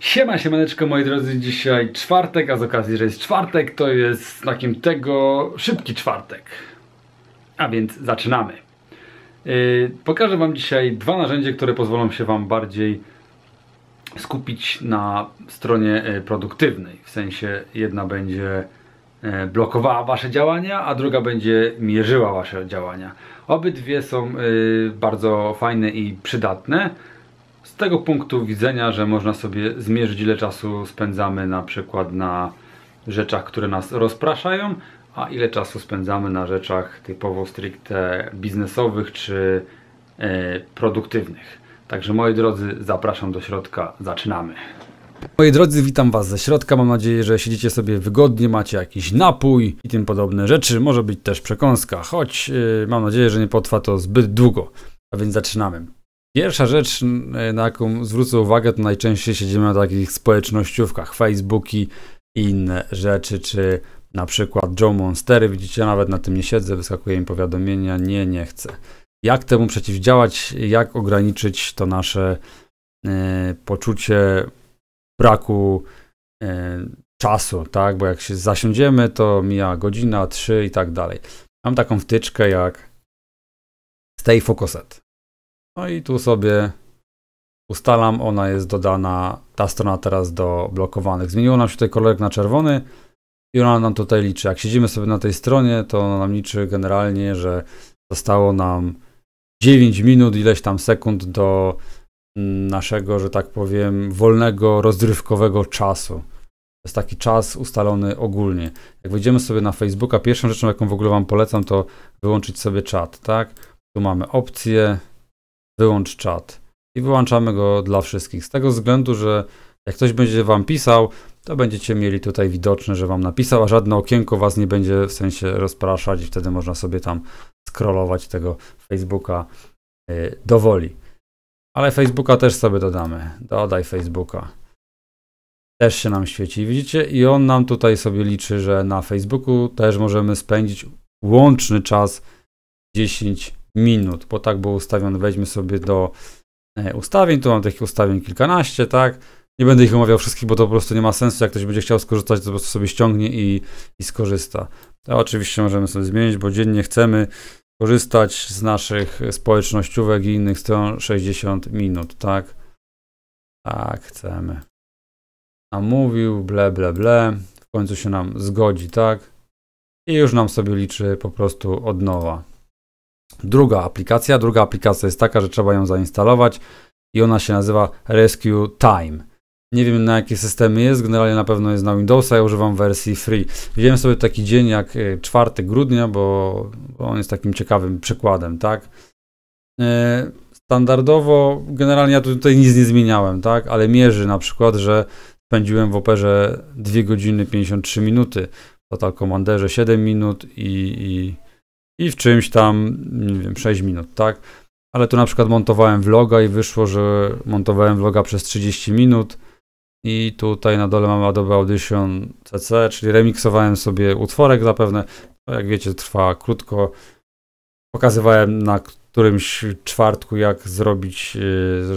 Siema, siemaneczko moi drodzy, dzisiaj czwartek, a z okazji, że jest czwartek, to jest znakiem tego szybki czwartek. A więc zaczynamy. Yy, pokażę Wam dzisiaj dwa narzędzia, które pozwolą się Wam bardziej skupić na stronie y, produktywnej. W sensie jedna będzie y, blokowała Wasze działania, a druga będzie mierzyła Wasze działania. Obydwie są y, bardzo fajne i przydatne z tego punktu widzenia, że można sobie zmierzyć ile czasu spędzamy na przykład na rzeczach, które nas rozpraszają, a ile czasu spędzamy na rzeczach typowo stricte biznesowych czy e, produktywnych. Także moi drodzy, zapraszam do środka, zaczynamy. Moi drodzy, witam Was ze środka. Mam nadzieję, że siedzicie sobie wygodnie, macie jakiś napój i tym podobne rzeczy. Może być też przekąska, choć yy, mam nadzieję, że nie potrwa to zbyt długo. A więc zaczynamy. Pierwsza rzecz, na jaką zwrócę uwagę, to najczęściej siedzimy na takich społecznościówkach, Facebooki i inne rzeczy, czy na przykład Joe Monstery. Widzicie, nawet na tym nie siedzę, wyskakuje mi powiadomienia, nie, nie chcę. Jak temu przeciwdziałać, jak ograniczyć to nasze y, poczucie braku y, czasu, tak? Bo jak się zasiądziemy, to mija godzina, trzy i tak dalej. Mam taką wtyczkę jak Stay Focused. No i tu sobie ustalam, ona jest dodana, ta strona teraz do blokowanych. Zmieniło nam się tutaj kolorek na czerwony i ona nam tutaj liczy. Jak siedzimy sobie na tej stronie, to ona nam liczy generalnie, że zostało nam 9 minut, ileś tam sekund do mm, naszego, że tak powiem, wolnego, rozrywkowego czasu. To jest taki czas ustalony ogólnie. Jak wejdziemy sobie na Facebooka, pierwszą rzeczą, jaką w ogóle Wam polecam, to wyłączyć sobie czat, tak? Tu mamy opcje, wyłącz czat. I wyłączamy go dla wszystkich. Z tego względu, że jak ktoś będzie wam pisał, to będziecie mieli tutaj widoczne, że wam napisał, a żadne okienko was nie będzie w sensie rozpraszać i wtedy można sobie tam scrollować tego Facebooka y, dowoli. Ale Facebooka też sobie dodamy. Dodaj Facebooka. Też się nam świeci. Widzicie? I on nam tutaj sobie liczy, że na Facebooku też możemy spędzić łączny czas 10 minut, bo tak było ustawione. Weźmy sobie do e, ustawień, tu mam takich ustawień kilkanaście, tak? Nie będę ich omawiał wszystkich, bo to po prostu nie ma sensu. Jak ktoś będzie chciał skorzystać, to po prostu sobie ściągnie i, i skorzysta. To oczywiście możemy sobie zmienić, bo dziennie chcemy korzystać z naszych społecznościówek i innych stron 60 minut, tak? Tak, chcemy. A mówił, ble, ble, ble. W końcu się nam zgodzi, tak? I już nam sobie liczy po prostu od nowa druga aplikacja. Druga aplikacja jest taka, że trzeba ją zainstalować i ona się nazywa Rescue Time. Nie wiem na jakie systemy jest, generalnie na pewno jest na Windowsa, ja używam wersji free. Wiem sobie taki dzień jak 4 e, grudnia, bo on jest takim ciekawym przykładem, tak? E, standardowo, generalnie ja tutaj nic nie zmieniałem, tak? Ale mierzy na przykład, że spędziłem w operze 2 godziny 53 minuty, w Total komanderze 7 minut i, i i w czymś tam, nie wiem, 6 minut, tak? Ale tu na przykład montowałem vloga i wyszło, że montowałem vloga przez 30 minut i tutaj na dole mamy Adobe Audition CC, czyli remiksowałem sobie utworek zapewne. To jak wiecie trwa krótko. Pokazywałem na którymś czwartku jak zrobić e,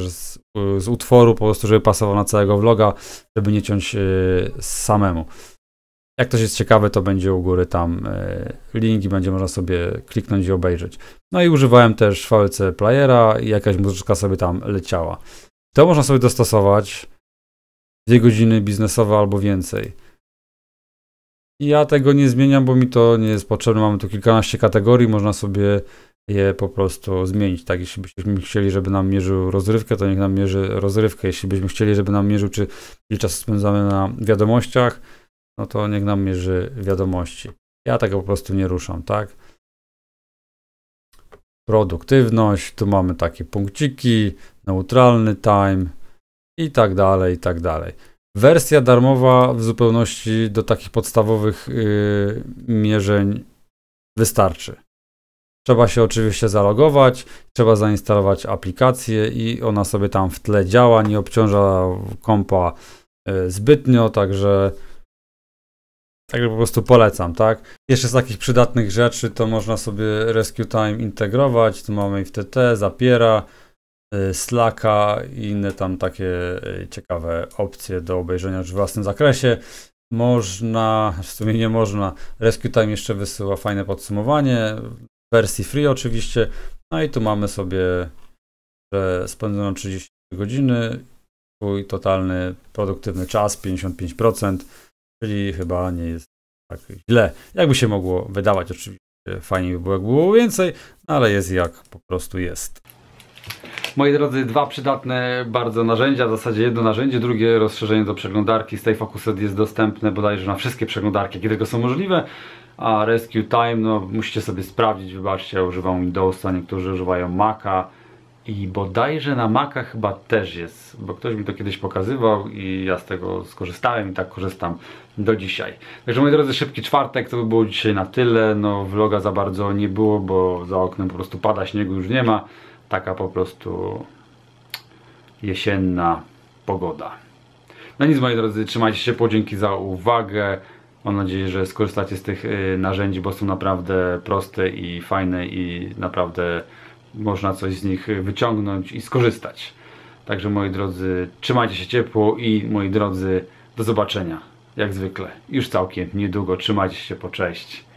z, z utworu po prostu, żeby pasował na całego vloga, żeby nie ciąć e, samemu. Jak ktoś jest ciekawy, to będzie u góry tam e, link i będzie można sobie kliknąć i obejrzeć. No i używałem też VLC Playera i jakaś muzyczka sobie tam leciała. To można sobie dostosować dwie godziny biznesowe albo więcej. Ja tego nie zmieniam, bo mi to nie jest potrzebne. Mamy tu kilkanaście kategorii, można sobie je po prostu zmienić. Tak, jeśli byśmy chcieli, żeby nam mierzył rozrywkę, to niech nam mierzy rozrywkę. Jeśli byśmy chcieli, żeby nam mierzył, czy ile czasu spędzamy na wiadomościach, no to niech nam mierzy wiadomości. Ja tego po prostu nie ruszam, tak? Produktywność, tu mamy takie punkciki, neutralny time i tak dalej, i tak dalej. Wersja darmowa w zupełności do takich podstawowych yy, mierzeń wystarczy. Trzeba się oczywiście zalogować, trzeba zainstalować aplikację i ona sobie tam w tle działa, nie obciąża kompa yy, zbytnio, także Także po prostu polecam, tak? Jeszcze z takich przydatnych rzeczy to można sobie Rescue Time integrować. Tu mamy FTT, Zapiera, y, Slacka i inne tam takie y, ciekawe opcje do obejrzenia w własnym zakresie. Można, w sumie nie można, Rescue Time jeszcze wysyła fajne podsumowanie, w wersji free oczywiście. No i tu mamy sobie, że spędzono 30 godziny, twój totalny produktywny czas 55%. Czyli chyba nie jest tak źle, jakby się mogło wydawać. Oczywiście fajnie by było, jak było więcej, no ale jest jak po prostu jest. Moi drodzy, dwa przydatne bardzo narzędzia, w zasadzie jedno narzędzie, drugie rozszerzenie do przeglądarki. Stay Focused jest dostępne bodajże na wszystkie przeglądarki, kiedy tylko są możliwe. A Rescue Time, no musicie sobie sprawdzić, wybaczcie, ja używam Windowsa, niektórzy używają Maca. I bodajże na Maca chyba też jest, bo ktoś mi to kiedyś pokazywał i ja z tego skorzystałem i tak korzystam do dzisiaj. Także moi drodzy, szybki czwartek to by było dzisiaj na tyle. No vloga za bardzo nie było, bo za oknem po prostu pada, śniegu już nie ma. Taka po prostu jesienna pogoda. No nic moi drodzy, trzymajcie się ciepło, dzięki za uwagę. Mam nadzieję, że skorzystacie z tych y, narzędzi, bo są naprawdę proste i fajne i naprawdę można coś z nich wyciągnąć i skorzystać. Także moi drodzy, trzymajcie się ciepło i moi drodzy, do zobaczenia. Jak zwykle, już całkiem niedługo. Trzymajcie się, po cześć.